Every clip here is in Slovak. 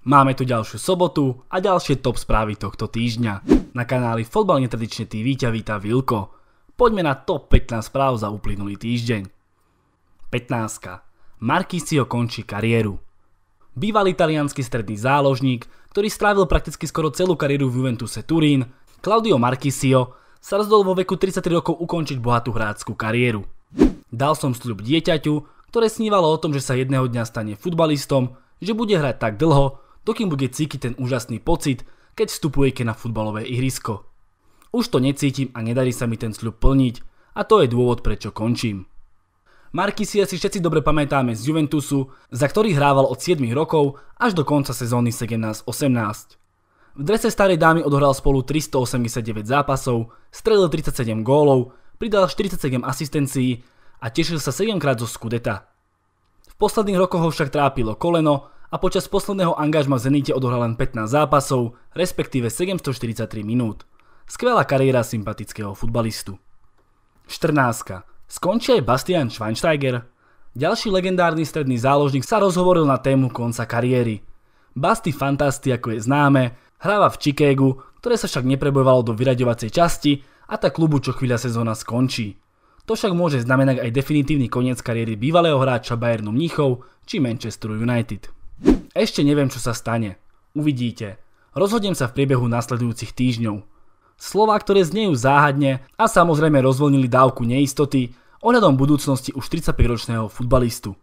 Máme tu ďalšiu sobotu a ďalšie top správy tohto týždňa. Na kanáli Fotbal netradične TV ťa víta Vilko. Poďme na top 15 správ za uplynulý týždeň. 15. Markisio končí kariéru. Bývalý italianský stredný záložník, ktorý strávil prakticky skoro celú kariéru v Juventuse Turín, Claudio Markisio sa rozhodol vo veku 33 rokov ukončiť bohatú hráckú kariéru. Dal som sľub dieťaťu, ktoré snívalo o tom, že sa jedného dňa stane futbalistom, že bude hrať tak dlho, dokým bude cítiť ten úžasný pocit, keď vstupujete na futbalové ihrisko. Už to necítim a nedarí sa mi ten sľub plniť a to je dôvod prečo končím. Marky si všetci dobre pamätáme z Juventusu, za ktorý hrával od 7 rokov až do konca sezóny 17-18. V drese starej dámy odohral spolu 389 zápasov, strelil 37 gólov, pridal 47 asistencií a tešil sa 7 krát zo skudeta. V posledných rokoch ho však trápilo koleno a počas posledného angažma v Zenite odohral len 15 zápasov, respektíve 743 minút. Skvelá kariéra sympatického futbalistu. 14. Skončí aj Bastian Schweinsteiger? Ďalší legendárny stredný záložník sa rozhovoril na tému konca kariéry. Basti Fantasti, ako je známe, hráva v Chicagu, ktoré sa však neprebojovalo do vyraďovacej časti a tá klubu čo chvíľa sezóna skončí. To však môže znamenať aj definitívny koniec kariéry bývalého hráča Bayernu Mnichov či Manchesteru United. Ešte neviem, čo sa stane. Uvidíte. Rozhodnem sa v priebehu nasledujúcich týždňov. Slová, ktoré znejú záhadne a samozrejme rozvolnili dávku neistoty ohľadom budúcnosti už 35-ročného futbalistu.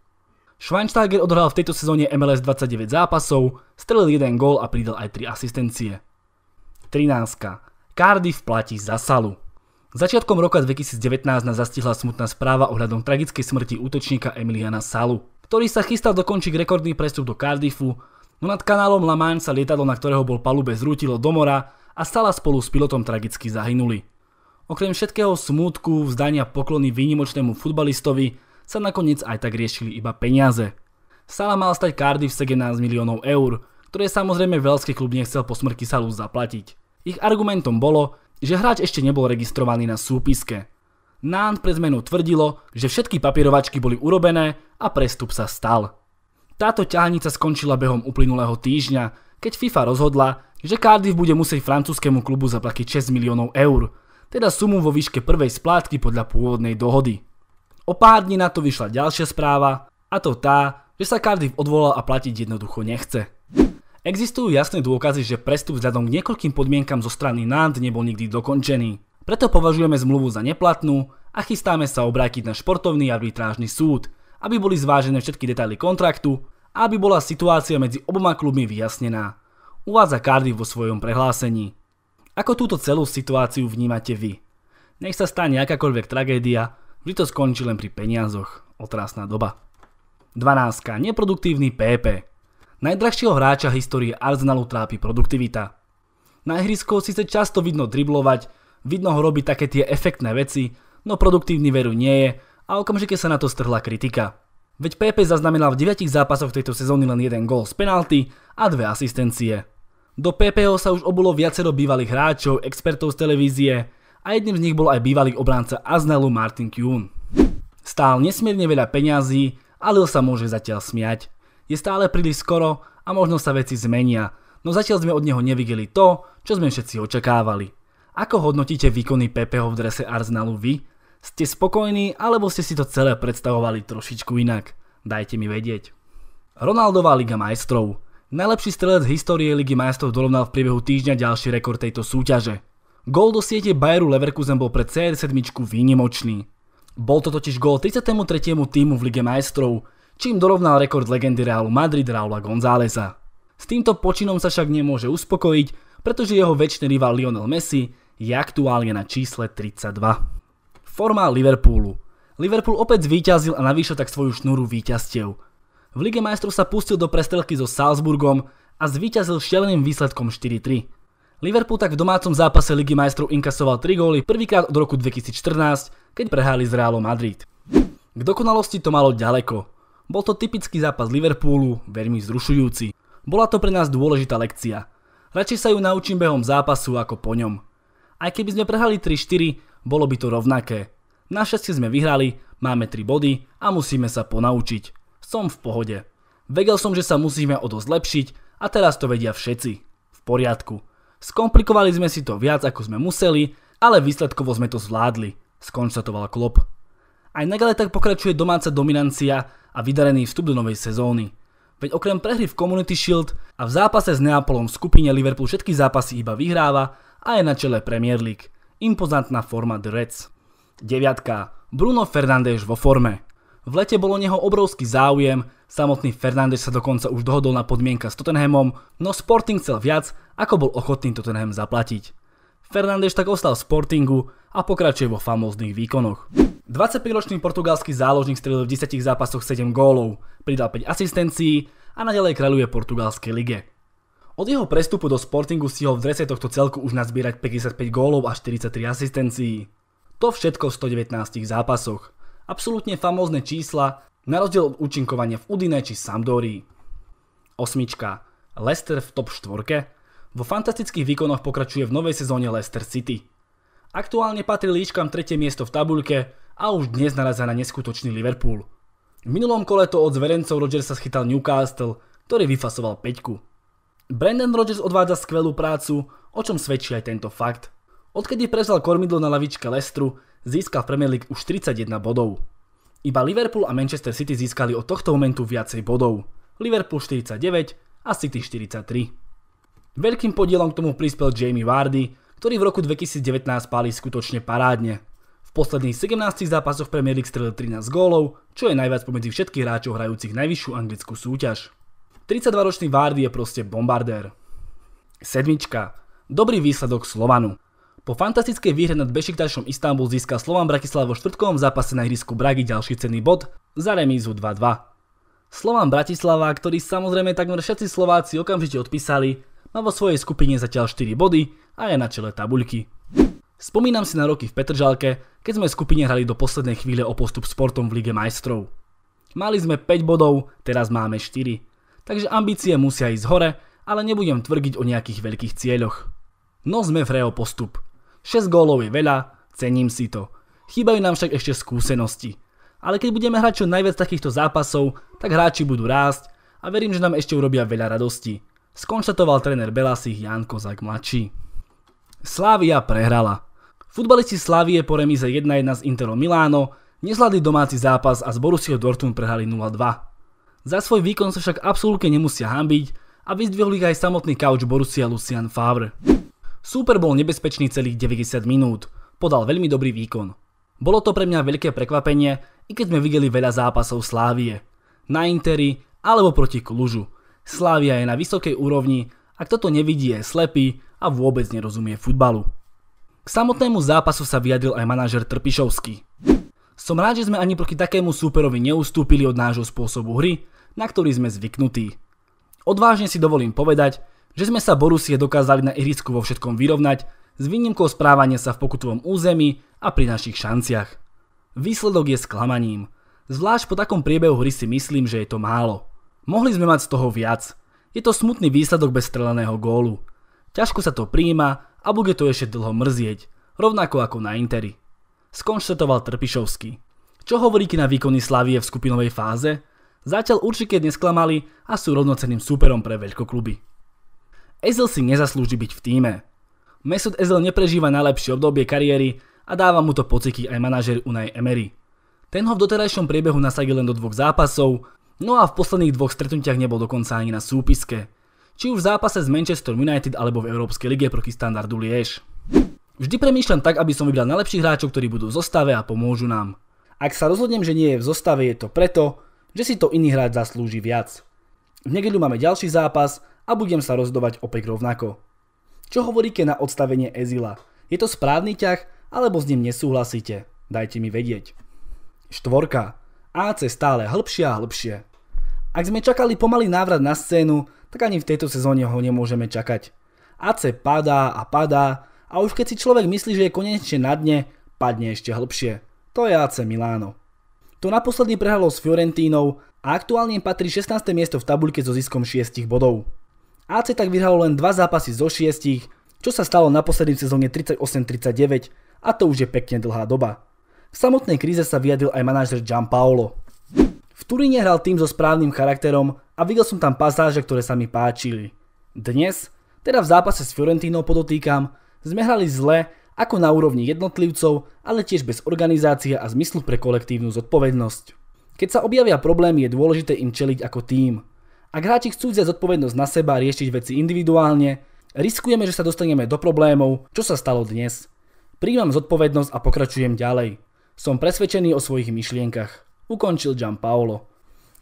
Schweinsteiger odhral v tejto sezóne MLS 29 zápasov, strelil jeden gól a pridal aj 3 asistencie. 13. Cardiff platí za salu. Začiatkom roka 2019 nás zastihla smutná správa ohľadom tragickej smrti útočníka Emiliana Salu ktorý sa chystal dokončiť rekordný prestup do Cardiffu, no nad kanálom La Manche sa lietadlo, na ktorého bol palube zrútilo do mora a stala spolu s pilotom tragicky zahynuli. Okrem všetkého smútku, vzdania poklony výnimočnému futbalistovi sa nakoniec aj tak riešili iba peniaze. Sala mal stať Cardiff 17 miliónov eur, ktoré samozrejme veľský klub nechcel po smrti Salu zaplatiť. Ich argumentom bolo, že hráč ešte nebol registrovaný na súpiske. Nán pre zmenu tvrdilo, že všetky papierovačky boli urobené a prestup sa stal. Táto ťahnica skončila behom uplynulého týždňa, keď FIFA rozhodla, že Cardiff bude musieť francúzskému klubu zaplatiť 6 miliónov eur, teda sumu vo výške prvej splátky podľa pôvodnej dohody. O pár dní na to vyšla ďalšia správa, a to tá, že sa Cardiff odvolal a platiť jednoducho nechce. Existujú jasné dôkazy, že prestup vzhľadom k niekoľkým podmienkam zo strany Nant nebol nikdy dokončený. Preto považujeme zmluvu za neplatnú a chystáme sa obrátiť na športovný arbitrážny súd, aby boli zvážené všetky detaily kontraktu a aby bola situácia medzi oboma klubmi vyjasnená. Uvádza Cardiff vo svojom prehlásení. Ako túto celú situáciu vnímate vy? Nech sa stane akákoľvek tragédia, vždy to skončí len pri peniazoch. Otrásna doba. 12. Neproduktívny PP Najdrahšieho hráča histórie Arsenalu trápi produktivita. Na ihrisku síce často vidno driblovať, Vidno ho robiť také tie efektné veci, no produktívny veru nie je a okamžite sa na to strhla kritika. Veď PP zaznamenal v 9 zápasoch tejto sezóny len jeden gól z penalty a dve asistencie. Do PPO sa už obulo viacero bývalých hráčov, expertov z televízie a jedným z nich bol aj bývalý obránca Aznelu Martin Kuhn. Stál nesmierne veľa peňazí a Lil sa môže zatiaľ smiať. Je stále príliš skoro a možno sa veci zmenia, no zatiaľ sme od neho nevideli to, čo sme všetci očakávali. Ako hodnotíte výkony Pepeho v drese Arsenalu vy? Ste spokojní alebo ste si to celé predstavovali trošičku inak? Dajte mi vedieť. Ronaldová Liga majstrov Najlepší strelec histórie Ligy majstrov dorovnal v priebehu týždňa ďalší rekord tejto súťaže. Gól do siete Bayeru Leverkusen bol pre CR7 výnimočný. Bol to totiž gól 33. týmu v Lige majstrov, čím dorovnal rekord legendy Realu Madrid Raula Gonzáleza. S týmto počinom sa však nemôže uspokojiť, pretože jeho väčšiný rival Lionel Messi je aktuálne na čísle 32. Forma Liverpoolu Liverpool opäť zvíťazil a navýšil tak svoju šnúru víťazstiev. V Lige majstrov sa pustil do prestrelky so Salzburgom a zvíťazil šteleným výsledkom 4-3. Liverpool tak v domácom zápase Ligy majstrov inkasoval 3 góly prvýkrát od roku 2014, keď prehali s Realom Madrid. K dokonalosti to malo ďaleko. Bol to typický zápas Liverpoolu, veľmi zrušujúci. Bola to pre nás dôležitá lekcia. Radšej sa ju naučím behom zápasu ako po ňom. Aj keby sme prehrali 3-4, bolo by to rovnaké. Našťastie sme vyhrali, máme 3 body a musíme sa ponaučiť. Som v pohode. Vedel som, že sa musíme o to zlepšiť a teraz to vedia všetci. V poriadku. Skomplikovali sme si to viac ako sme museli, ale výsledkovo sme to zvládli, skonštatoval Klopp. Aj naďalej tak pokračuje domáca dominancia a vydarený vstup do novej sezóny. Veď okrem prehry v Community Shield a v zápase s Neapolom v skupine Liverpool všetky zápasy iba vyhráva a je na čele Premier League. Impozantná forma The Reds. 9. Bruno Fernández vo forme. V lete bolo neho obrovský záujem, samotný Fernández sa dokonca už dohodol na podmienka s Tottenhamom, no Sporting chcel viac, ako bol ochotný Tottenham zaplatiť. Fernández tak ostal v Sportingu a pokračuje vo famóznych výkonoch. 25-ročný portugalský záložník strelil v 10 zápasoch 7 gólov, pridal 5 asistencií a nadalej kráľuje portugalskej lige. Od jeho prestupu do Sportingu si ho v drese tohto celku už nazbierať 55 gólov a 43 asistencií. To všetko v 119 zápasoch. Absolutne famózne čísla, na rozdiel od účinkovania v Udine či Sampdorii. Osmička. Leicester v top 4. Vo fantastických výkonoch pokračuje v novej sezóne Leicester City. Aktuálne patrí líčkam tretie miesto v tabuľke a už dnes narazá na neskutočný Liverpool. V minulom kole to od zverencov Rodgersa schytal Newcastle, ktorý vyfasoval 5. Brandon Rodgers odvádza skvelú prácu, o čom svedčí aj tento fakt. Odkedy prevzal kormidlo na lavičke Lestru, získal Premier League už 31 bodov. Iba Liverpool a Manchester City získali od tohto momentu viacej bodov. Liverpool 49 a City 43. Veľkým podielom k tomu prispel Jamie Vardy, ktorý v roku 2019 pálí skutočne parádne. V posledných 17 zápasoch Premier League strelil 13 gólov, čo je najviac pomedzi všetkých hráčov hrajúcich najvyššiu anglickú súťaž. 32-ročný Vardy je proste bombardér. Sedmička. Dobrý výsledok Slovanu. Po fantastickej výhre nad Bešiktašom Istanbul získa Slovan Bratislava vo štvrtkovom zápase na ihrisku Bragi ďalší cenný bod za remízu 2-2. Slovan Bratislava, ktorý samozrejme takmer všetci Slováci okamžite odpísali, má vo svojej skupine zatiaľ 4 body a je na čele tabuľky. Spomínam si na roky v Petržalke, keď sme skupine hrali do poslednej chvíle o postup sportom v Lige majstrov. Mali sme 5 bodov, teraz máme 4 takže ambície musia ísť hore, ale nebudem tvrdiť o nejakých veľkých cieľoch. No sme Reo postup. 6 gólov je veľa, cením si to. Chýbajú nám však ešte skúsenosti. Ale keď budeme hrať čo najviac takýchto zápasov, tak hráči budú rásť a verím, že nám ešte urobia veľa radosti. Skonštatoval tréner Belasich Ján Kozák mladší. Slávia prehrala. Futbalisti slávie po remíze 1-1 z Interom Miláno nezladli domáci zápas a z Borussia Dortmund prehrali 0-2. Za svoj výkon sa však absolútne nemusia hambiť a ich aj samotný kauč Borussia lucian Favre. Super bol nebezpečný celých 90 minút, podal veľmi dobrý výkon. Bolo to pre mňa veľké prekvapenie, i keď sme videli veľa zápasov Slávie. Na Interi alebo proti Klužu. Slávia je na vysokej úrovni a kto to nevidí je slepý a vôbec nerozumie futbalu. K samotnému zápasu sa vyjadril aj manažer Trpišovský. Som rád, že sme ani proti takému súperovi neustúpili od nášho spôsobu hry, na ktorý sme zvyknutí. Odvážne si dovolím povedať, že sme sa Borussie dokázali na ihrisku vo všetkom vyrovnať, s výnimkou správania sa v pokutovom území a pri našich šanciach. Výsledok je sklamaním. Zvlášť po takom priebehu hry si myslím, že je to málo. Mohli sme mať z toho viac. Je to smutný výsledok bez streleného gólu. Ťažko sa to prijíma a bude to ešte dlho mrzieť, rovnako ako na Interi skonštatoval Trpišovský. Čo hovoríte na výkony Slavie v skupinovej fáze? Zatiaľ určite nesklamali a sú rovnocenným súperom pre veľkokluby. Ezel si nezaslúži byť v týme. Mesut Ezel neprežíva najlepšie obdobie kariéry a dáva mu to pociky aj manažer Unai Emery. Ten ho v doterajšom priebehu nasadil len do dvoch zápasov, no a v posledných dvoch stretnutiach nebol dokonca ani na súpiske. Či už v zápase s Manchester United alebo v Európskej lige proti standardu Liež. Vždy premýšľam tak, aby som vybral najlepších hráčov, ktorí budú v zostave a pomôžu nám. Ak sa rozhodnem, že nie je v zostave, je to preto, že si to iný hráč zaslúži viac. V nedeľu máme ďalší zápas a budem sa rozhodovať opäť rovnako. Čo hovoríte na odstavenie Ezila? Je to správny ťah, alebo s ním nesúhlasíte? Dajte mi vedieť. Štvorka. AC stále hĺbšie a hĺbšie. Ak sme čakali pomalý návrat na scénu, tak ani v tejto sezóne ho nemôžeme čakať. AC padá a padá a už keď si človek myslí, že je konečne na dne, padne ešte hlbšie. To je AC Milano. To naposledný prehralo s Fiorentínou a aktuálne im patrí 16. miesto v tabuľke so ziskom 6 bodov. AC tak vyhralo len 2 zápasy zo 6, čo sa stalo na poslednej sezóne 38-39 a to už je pekne dlhá doba. V samotnej kríze sa vyjadil aj manažer Paolo. V Turíne hral tým so správnym charakterom a videl som tam pasáže, ktoré sa mi páčili. Dnes, teda v zápase s Fiorentínou podotýkam, sme hrali zle, ako na úrovni jednotlivcov, ale tiež bez organizácie a zmyslu pre kolektívnu zodpovednosť. Keď sa objavia problémy, je dôležité im čeliť ako tím. Ak hráči chcú vziať zodpovednosť na seba a riešiť veci individuálne, riskujeme, že sa dostaneme do problémov, čo sa stalo dnes. Príjmam zodpovednosť a pokračujem ďalej. Som presvedčený o svojich myšlienkach. Ukončil Gianpaolo.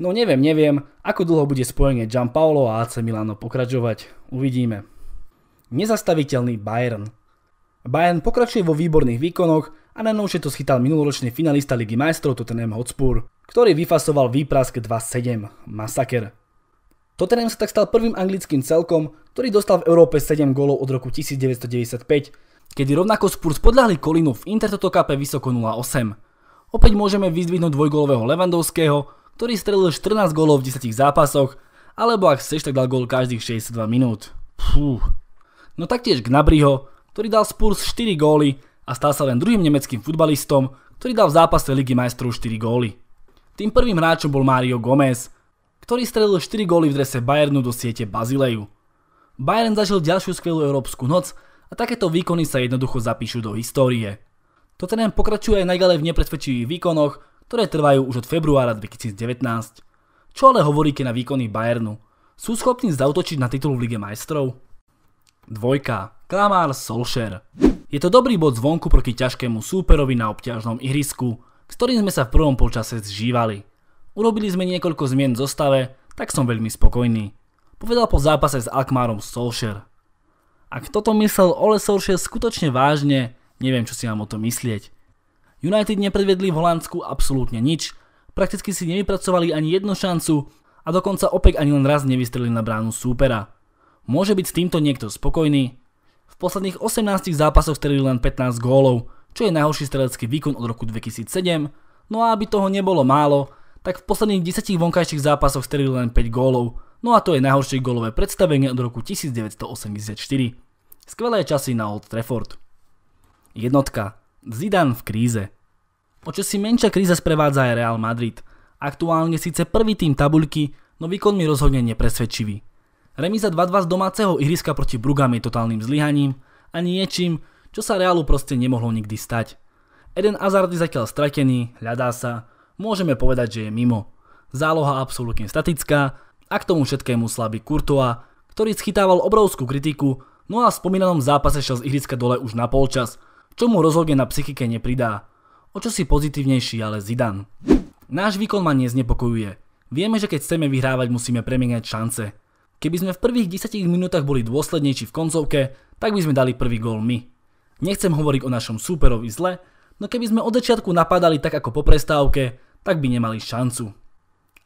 No neviem, neviem, ako dlho bude spojenie Gianpaolo a AC Milano pokračovať. Uvidíme nezastaviteľný Bayern. Bayern pokračuje vo výborných výkonoch a najnovšie to schytal minuloročný finalista Ligy majstrov Tottenham Hotspur, ktorý vyfasoval výprask 2-7. Masaker. Tottenham sa tak stal prvým anglickým celkom, ktorý dostal v Európe 7 gólov od roku 1995, kedy rovnako Spurs podľahli Kolínu v Intertoto Cupe vysoko 0-8. Opäť môžeme vyzdvihnúť dvojgólového Levandovského, ktorý strelil 14 gólov v 10 zápasoch, alebo ak chceš, tak dal gól každých 62 minút. Pfff no taktiež Gnabryho, ktorý dal Spurs 4 góly a stal sa len druhým nemeckým futbalistom, ktorý dal v zápase Ligy majstrov 4 góly. Tým prvým hráčom bol Mario Gomez, ktorý strelil 4 góly v drese Bayernu do siete Bazileju. Bayern zažil ďalšiu skvelú európsku noc a takéto výkony sa jednoducho zapíšu do histórie. Tottenham pokračuje aj naďalej v nepresvedčivých výkonoch, ktoré trvajú už od februára 2019. Čo ale hovoríte na výkony Bayernu? Sú schopní zautočiť na titul v Lige majstrov? Dvojka. Klamár Solšer. Je to dobrý bod zvonku proti ťažkému súperovi na obťažnom ihrisku, s ktorým sme sa v prvom počase zžívali. Urobili sme niekoľko zmien v zostave, tak som veľmi spokojný. Povedal po zápase s Alkmárom Solšer. Ak toto myslel Ole Solskjaer skutočne vážne, neviem čo si mám o to myslieť. United nepredvedli v Holandsku absolútne nič, prakticky si nevypracovali ani jednu šancu a dokonca opäť ani len raz nevystrelili na bránu súpera. Môže byť s týmto niekto spokojný? V posledných 18 zápasoch strelil len 15 gólov, čo je najhorší strelecký výkon od roku 2007, no a aby toho nebolo málo, tak v posledných 10 vonkajších zápasoch strelil len 5 gólov, no a to je najhoršie gólové predstavenie od roku 1984. Skvelé časy na Old Trafford. Jednotka. Zidane v kríze. O čo si menšia kríza sprevádza aj Real Madrid. Aktuálne síce prvý tým tabuľky, no mi rozhodne nepresvedčivý. Remíza 2-2 z domáceho ihriska proti Brugám je totálnym zlyhaním a niečím, čo sa Reálu proste nemohlo nikdy stať. Eden Hazard je zatiaľ stratený, hľadá sa, môžeme povedať, že je mimo. Záloha absolútne statická a k tomu všetkému slabý Courtois, ktorý schytával obrovskú kritiku, no a v spomínanom zápase šiel z ihriska dole už na polčas, čo mu rozhodne na psychike nepridá. O čo si pozitívnejší ale Zidane. Náš výkon ma neznepokojuje. Vieme, že keď chceme vyhrávať, musíme premieňať šance. Keby sme v prvých 10 minútach boli dôslednejší v koncovke, tak by sme dali prvý gól my. Nechcem hovoriť o našom súperovi zle, no keby sme od začiatku napadali tak ako po prestávke, tak by nemali šancu.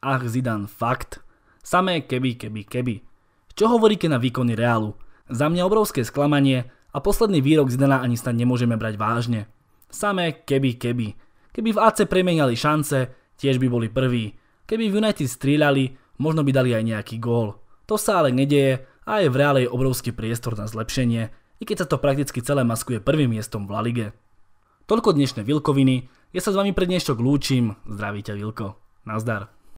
Ach Zidane, fakt. Samé keby, keby, keby. Čo hovoríte na výkony Reálu? Za mňa obrovské sklamanie a posledný výrok Zidana ani snad nemôžeme brať vážne. Samé keby, keby. Keby v AC premeniali šance, tiež by boli prví. Keby v United strieľali, možno by dali aj nejaký gól. To sa ale nedieje a aj v reále je obrovský priestor na zlepšenie, i keď sa to prakticky celé maskuje prvým miestom v La Lige. Toľko dnešné Vilkoviny, ja sa s vami pre dnešok lúčim, zdravíte Vilko, nazdar.